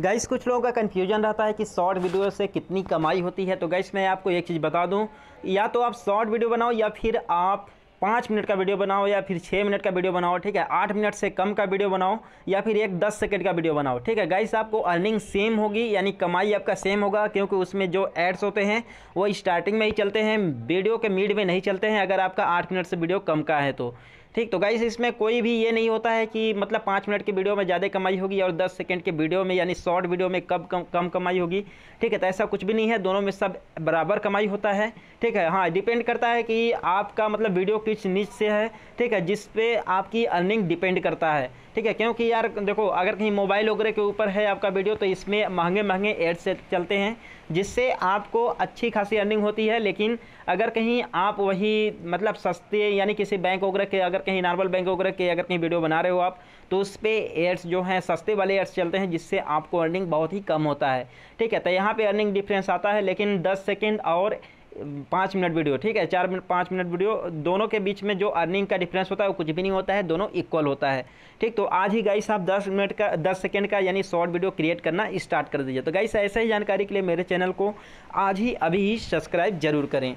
guys कुछ लोगों का कन्फ्यूजन रहता है कि शॉर्ट वीडियो से कितनी कमाई होती है तो गाइस मैं आपको एक चीज़ बता दूं या तो आप शॉर्ट वीडियो बनाओ या फिर आप पाँच मिनट का वीडियो बनाओ या फिर छः मिनट का वीडियो बनाओ ठीक है आठ मिनट से कम का वीडियो बनाओ या फिर एक दस सेकंड का वीडियो बनाओ ठीक है गाइस आपको अर्निंग सेम होगी यानी कमाई आपका सेम होगा क्योंकि उसमें जो एड्स होते हैं वो स्टार्टिंग में ही चलते हैं वीडियो के मीड में नहीं चलते हैं अगर आपका आठ मिनट से वीडियो कम का है तो ठीक तो गाइस इसमें कोई भी ये नहीं होता है कि मतलब पाँच मिनट के वीडियो में ज़्यादा कमाई होगी और दस सेकेंड के वीडियो में यानी शॉर्ट वीडियो में कब कम कम कमाई होगी ठीक है तो ऐसा कुछ भी नहीं है दोनों में सब बराबर कमाई होता है ठीक है हाँ डिपेंड करता है कि आपका मतलब वीडियो किस नीच से है ठीक है जिस पर आपकी अर्निंग डिपेंड करता है ठीक है क्योंकि यार देखो अगर कहीं मोबाइल वगैरह के ऊपर है आपका वीडियो तो इसमें महंगे महंगे एड्स चलते हैं जिससे आपको अच्छी खासी अर्निंग होती है लेकिन अगर कहीं आप वही मतलब सस्ते यानी किसी बैंक वगैरह के अगर कहीं नॉर्मल बैंक वगैरह के अगर कहीं वीडियो बना रहे हो आप तो उस पर एड्स जो हैं सस्ते वाले एड्स चलते हैं जिससे आपको अर्निंग बहुत ही कम होता है ठीक है तो यहाँ पर अर्निंग डिफ्रेंस आता है लेकिन दस सेकेंड और पाँच मिनट वीडियो ठीक है चार मिनट पाँच मिनट वीडियो दोनों के बीच में जो अर्निंग का डिफरेंस होता है वो कुछ भी नहीं होता है दोनों इक्वल होता है ठीक तो आज ही गाइस आप दस मिनट का दस सेकेंड का यानी शॉर्ट वीडियो क्रिएट करना स्टार्ट कर दीजिए तो गाइस ऐसे ही जानकारी के लिए मेरे चैनल को आज ही अभी ही सब्सक्राइब जरूर करें